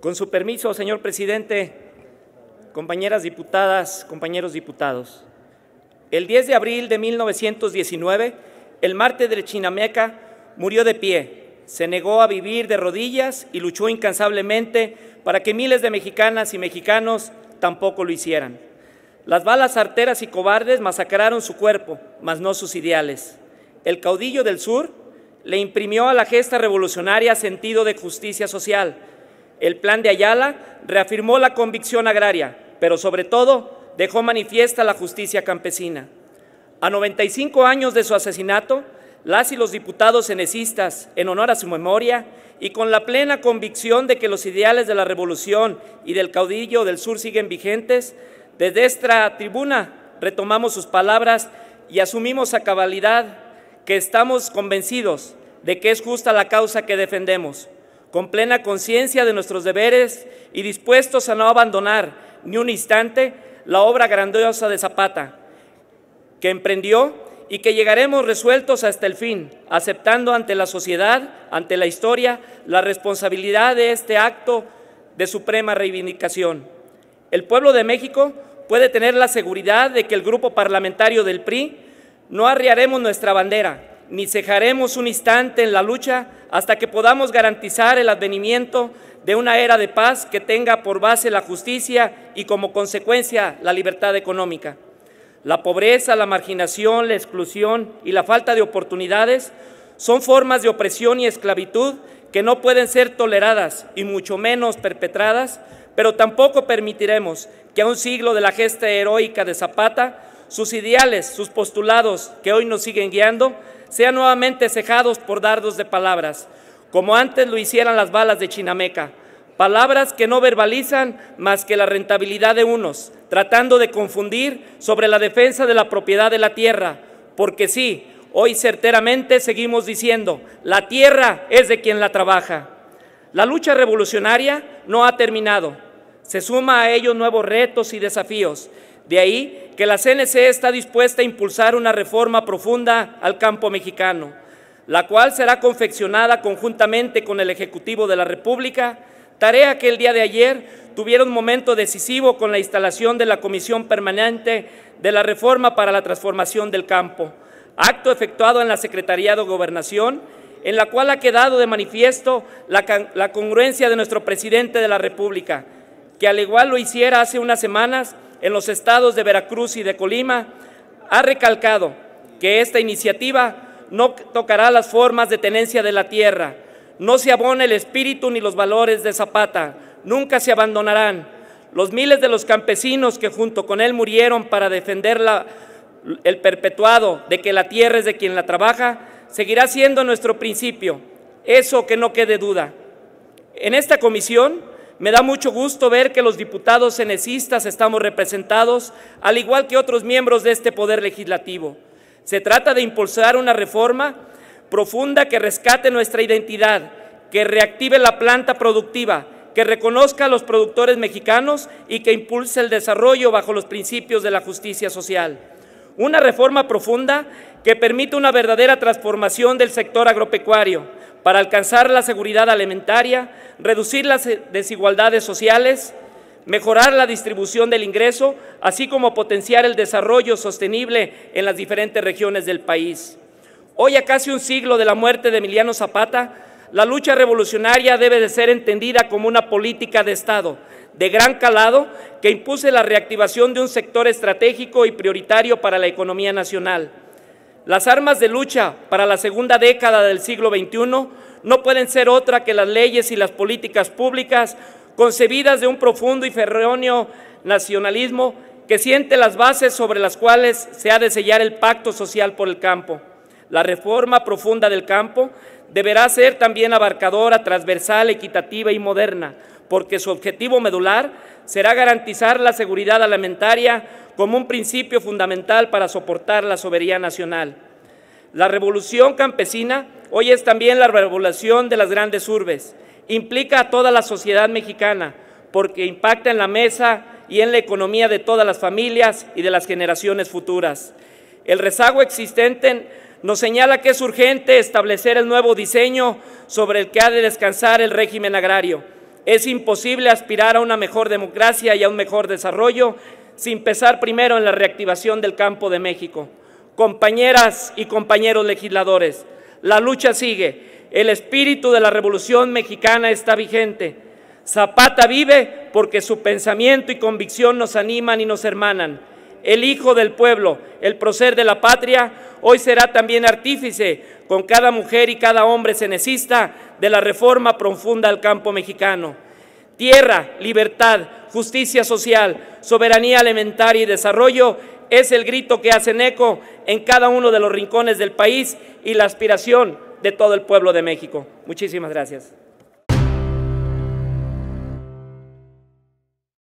Con su permiso, señor presidente, compañeras diputadas, compañeros diputados, el 10 de abril de 1919, el mártir de Chinameca murió de pie, se negó a vivir de rodillas y luchó incansablemente para que miles de mexicanas y mexicanos tampoco lo hicieran. Las balas arteras y cobardes masacraron su cuerpo, mas no sus ideales. El caudillo del sur le imprimió a la gesta revolucionaria sentido de justicia social, el plan de Ayala reafirmó la convicción agraria, pero sobre todo dejó manifiesta la justicia campesina. A 95 años de su asesinato, las y los diputados senecistas, en honor a su memoria y con la plena convicción de que los ideales de la revolución y del caudillo del sur siguen vigentes, desde esta tribuna retomamos sus palabras y asumimos a cabalidad que estamos convencidos de que es justa la causa que defendemos con plena conciencia de nuestros deberes y dispuestos a no abandonar ni un instante la obra grandiosa de Zapata, que emprendió y que llegaremos resueltos hasta el fin, aceptando ante la sociedad, ante la historia, la responsabilidad de este acto de suprema reivindicación. El pueblo de México puede tener la seguridad de que el grupo parlamentario del PRI no arriaremos nuestra bandera, ni cejaremos un instante en la lucha hasta que podamos garantizar el advenimiento de una era de paz que tenga por base la justicia y como consecuencia la libertad económica. La pobreza, la marginación, la exclusión y la falta de oportunidades son formas de opresión y esclavitud que no pueden ser toleradas y mucho menos perpetradas, pero tampoco permitiremos que a un siglo de la gesta heroica de Zapata sus ideales, sus postulados que hoy nos siguen guiando, sean nuevamente cejados por dardos de palabras, como antes lo hicieran las balas de Chinameca, palabras que no verbalizan más que la rentabilidad de unos, tratando de confundir sobre la defensa de la propiedad de la tierra, porque sí, hoy certeramente seguimos diciendo, la tierra es de quien la trabaja. La lucha revolucionaria no ha terminado, se suma a ello nuevos retos y desafíos de ahí que la CNC está dispuesta a impulsar una reforma profunda al campo mexicano, la cual será confeccionada conjuntamente con el Ejecutivo de la República, tarea que el día de ayer tuvieron un momento decisivo con la instalación de la Comisión Permanente de la Reforma para la Transformación del Campo, acto efectuado en la Secretaría de Gobernación, en la cual ha quedado de manifiesto la, la congruencia de nuestro presidente de la República, que al igual lo hiciera hace unas semanas, en los estados de Veracruz y de Colima, ha recalcado que esta iniciativa no tocará las formas de tenencia de la tierra, no se abona el espíritu ni los valores de Zapata, nunca se abandonarán. Los miles de los campesinos que junto con él murieron para defender el perpetuado de que la tierra es de quien la trabaja, seguirá siendo nuestro principio, eso que no quede duda. En esta comisión me da mucho gusto ver que los diputados cenecistas estamos representados, al igual que otros miembros de este Poder Legislativo. Se trata de impulsar una reforma profunda que rescate nuestra identidad, que reactive la planta productiva, que reconozca a los productores mexicanos y que impulse el desarrollo bajo los principios de la justicia social una reforma profunda que permita una verdadera transformación del sector agropecuario para alcanzar la seguridad alimentaria, reducir las eh, desigualdades sociales, mejorar la distribución del ingreso, así como potenciar el desarrollo sostenible en las diferentes regiones del país. Hoy, a casi un siglo de la muerte de Emiliano Zapata, la lucha revolucionaria debe de ser entendida como una política de Estado de gran calado que impuse la reactivación de un sector estratégico y prioritario para la economía nacional. Las armas de lucha para la segunda década del siglo XXI no pueden ser otra que las leyes y las políticas públicas concebidas de un profundo y ferróneo nacionalismo que siente las bases sobre las cuales se ha de sellar el pacto social por el campo. La reforma profunda del campo deberá ser también abarcadora, transversal, equitativa y moderna, porque su objetivo medular será garantizar la seguridad alimentaria como un principio fundamental para soportar la soberanía nacional. La revolución campesina hoy es también la revolución de las grandes urbes. Implica a toda la sociedad mexicana porque impacta en la mesa y en la economía de todas las familias y de las generaciones futuras. El rezago existente en nos señala que es urgente establecer el nuevo diseño sobre el que ha de descansar el régimen agrario. Es imposible aspirar a una mejor democracia y a un mejor desarrollo sin pensar primero en la reactivación del campo de México. Compañeras y compañeros legisladores, la lucha sigue. El espíritu de la Revolución Mexicana está vigente. Zapata vive porque su pensamiento y convicción nos animan y nos hermanan el hijo del pueblo, el procer de la patria, hoy será también artífice con cada mujer y cada hombre cenecista de la reforma profunda al campo mexicano. Tierra, libertad, justicia social, soberanía alimentaria y desarrollo es el grito que hacen eco en cada uno de los rincones del país y la aspiración de todo el pueblo de México. Muchísimas gracias.